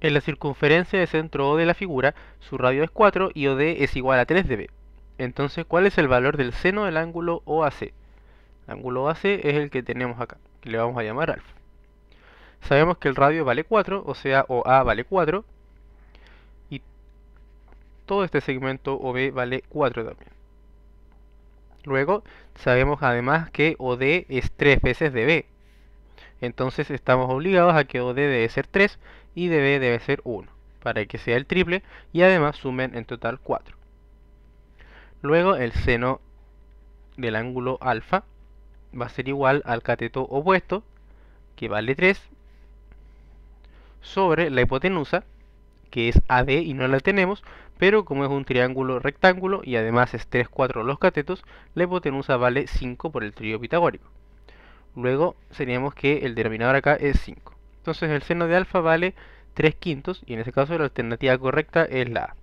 En la circunferencia de centro O de la figura, su radio es 4 y OD es igual a 3 dB. Entonces, ¿cuál es el valor del seno del ángulo OAC? El ángulo OAC es el que tenemos acá, que le vamos a llamar alfa. Sabemos que el radio vale 4, o sea, OA vale 4. Y todo este segmento OB vale 4 también. Luego, sabemos además que OD es 3 veces B. Entonces estamos obligados a que OD debe ser 3 y de B debe ser 1 para que sea el triple y además sumen en total 4. Luego el seno del ángulo alfa va a ser igual al cateto opuesto, que vale 3, sobre la hipotenusa, que es AD y no la tenemos, pero como es un triángulo rectángulo y además es 3, 4 los catetos, la hipotenusa vale 5 por el trío pitagórico. Luego seríamos que el denominador acá es 5. Entonces el seno de alfa vale 3 quintos y en ese caso la alternativa correcta es la A.